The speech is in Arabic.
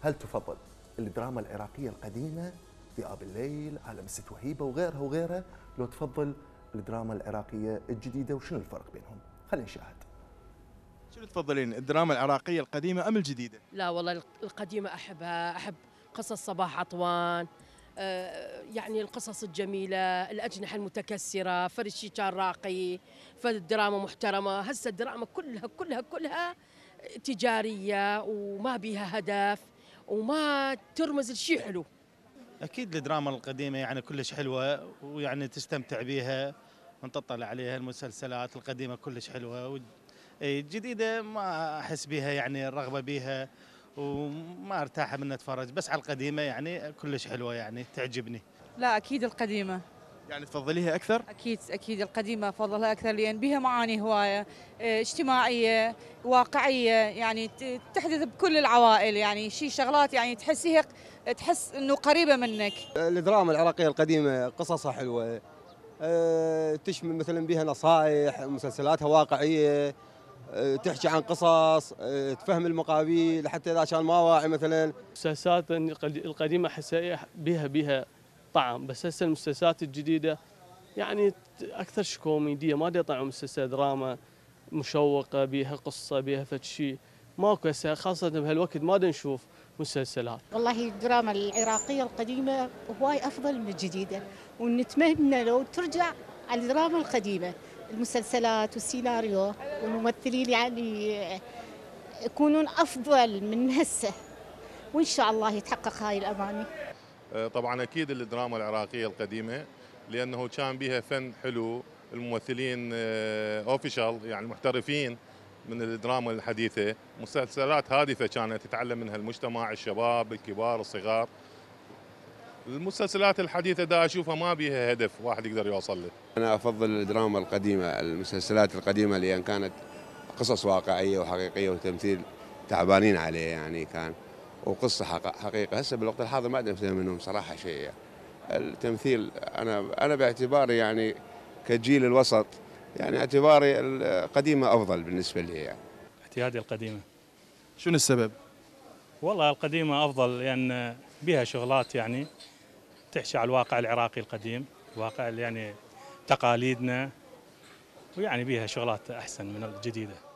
هل تفضل الدراما العراقية القديمة ذئاب الليل عالم الست وهيبة وغيرها وغيرها لو تفضل الدراما العراقية الجديدة وشنو الفرق بينهم خلينا نشاهد شنو تفضلين الدراما العراقية القديمة أم الجديدة؟ لا والله القديمة أحبها أحب قصص صباح عطوان آه، يعني القصص الجميلة الأجنحة المتكسرة فرشي كان راقي فالدراما محترمة هسه الدراما كلها كلها كلها تجارية وما بيها هدف وما ترمز لشيء حلو اكيد الدراما القديمه يعني كلش حلوه ويعني تستمتع بيها ونتطلع عليها المسلسلات القديمه كلش حلوه الجديده ما احس بها يعني الرغبه بها وما ارتاح من اتفرج بس على القديمه يعني كلش حلوه يعني تعجبني لا اكيد القديمه يعني تفضليها اكثر؟ اكيد اكيد القديمه افضلها اكثر لان بها معاني هوايه آه، اجتماعيه واقعيه يعني تحدث بكل العوائل يعني شيء شغلات يعني تحسيها تحس انه قريبه منك. الدراما العراقيه القديمه قصصها حلوه آه، تشمل مثلا بها نصائح مسلسلاتها واقعيه آه، تحكي عن قصص تفهم المقابيل حتى اذا كان ما واعي مثلا. المسلسلات القديمه احسها بها بها طعم بس هسه المسلسلات الجديده يعني اكثر شيء كوميديه ما طعم مسلسل دراما مشوقه بيها قصه بيها فد شيء ماكو هسه خاصه بهالوقت ما نشوف مسلسلات والله الدراما العراقيه القديمه هواي افضل من الجديده ونتمنى لو ترجع على الدراما القديمه المسلسلات والسيناريو والممثلين يعني يكونون افضل من هسه وان شاء الله يتحقق هاي الاماني آه، طبعا اكيد الدراما العراقيه القديمه لانه كان بها فن حلو الممثلين اوفيشال آه، يعني محترفين من الدراما الحديثه مسلسلات هادفه كانت تتعلم منها المجتمع الشباب الكبار الصغار المسلسلات الحديثه دا اشوفها ما بيها هدف واحد يقدر يوصل له. انا افضل الدراما القديمه، المسلسلات القديمه لان كانت قصص واقعيه وحقيقيه وتمثيل تعبانين عليه يعني كان وقصه حقيقه هسه بالوقت الحاضر ما ادري منهم صراحه شيء التمثيل انا انا باعتباري يعني كجيل الوسط يعني اعتباري القديمه افضل بالنسبه لي يعني اعتيادي القديمه شنو السبب؟ والله القديمه افضل لان بها شغلات يعني تحشي على الواقع العراقي القديم واقع يعني تقاليدنا ويعني بها شغلات احسن من الجديده